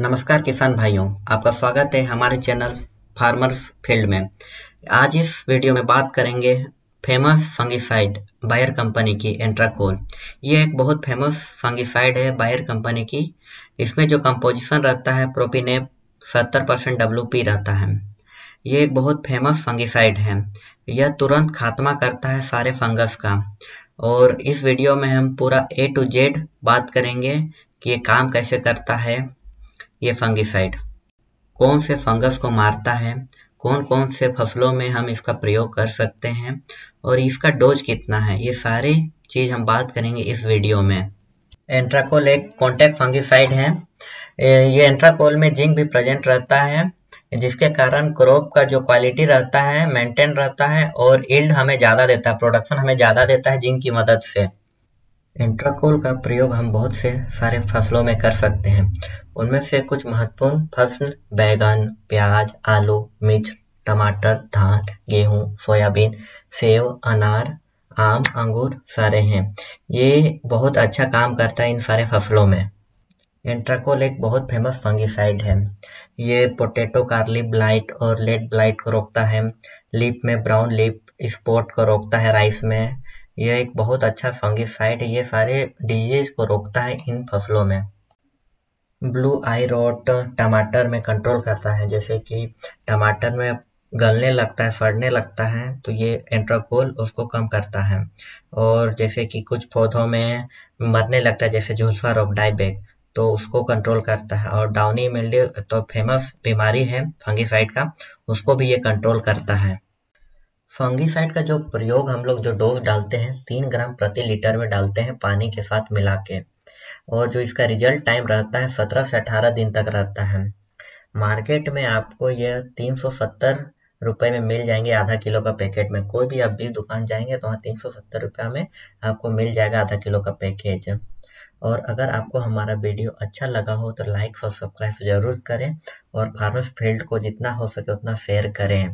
नमस्कार किसान भाइयों आपका स्वागत है हमारे चैनल फार्मर फील्ड में आज इस वीडियो में बात करेंगे फेमस फंगिसाइड बायर कंपनी की एंट्राकोल ये एक बहुत फेमस फंगिसाइड है बायर कंपनी की इसमें जो कंपोजिशन रहता है प्रोपिनेप 70 परसेंट डब्ल्यू रहता है ये एक बहुत फेमस फंगिसाइड है यह तुरंत खात्मा करता है सारे फंगस का और इस वीडियो में हम पूरा ए टू जेड बात करेंगे कि ये काम कैसे करता है ये फंगिसाइड कौन से फंगस को मारता है कौन कौन से फसलों में हम इसका प्रयोग कर सकते हैं और इसका डोज कितना है ये सारे चीज़ हम बात करेंगे इस वीडियो में एंट्राकोल एक कॉन्टेक्ट फंगिसाइड है ये एंट्राकोल में जिंक भी प्रेजेंट रहता है जिसके कारण क्रॉप का जो क्वालिटी रहता है मेंटेन रहता है और इल्ड हमें ज़्यादा देता है प्रोडक्शन हमें ज़्यादा देता है जिंक की मदद से इंट्राकोल का प्रयोग हम बहुत से सारे फसलों में कर सकते हैं उनमें से कुछ महत्वपूर्ण फसल बैगन प्याज आलू मिर्च टमाटर धान गेहूं सोयाबीन सेब अनार आम अंगूर सारे हैं ये बहुत अच्छा काम करता है इन सारे फसलों में इंट्राकोल एक बहुत फेमस फंगिसाइड है ये पोटैटो कार्ली ब्लाइट और लेट ब्लाइट को रोकता है लिप में ब्राउन लिप स्पॉट को रोकता है राइस में यह एक बहुत अच्छा फंगिसाइड है ये सारे डिजीज को रोकता है इन फसलों में ब्लू आई रोट टमाटर में कंट्रोल करता है जैसे कि टमाटर में गलने लगता है फड़ने लगता है तो ये एंट्राकोल उसको कम करता है और जैसे कि कुछ पौधों में मरने लगता है जैसे झुलसा रोग डाइबेक तो उसको कंट्रोल करता है और डाउनी मिल्ड्यू तो फेमस बीमारी है फंगिसाइड का उसको भी ये कंट्रोल करता है फंगिसाइड का जो प्रयोग हम लोग जो डोज डालते हैं तीन ग्राम प्रति लीटर में डालते हैं पानी के साथ मिला के और जो इसका रिजल्ट टाइम रहता है सत्रह से अठारह दिन तक रहता है मार्केट में आपको यह तीन सौ सत्तर रुपये में मिल जाएंगे आधा किलो का पैकेट में कोई भी आप बीस दुकान जाएंगे तो वहाँ तीन सौ सत्तर रुपया में आपको मिल जाएगा आधा किलो का पैकेज और अगर आपको हमारा वीडियो अच्छा लगा हो तो लाइक और सब्सक्राइब जरूर करें और फार्मस फील्ड को जितना हो सके उतना शेयर करें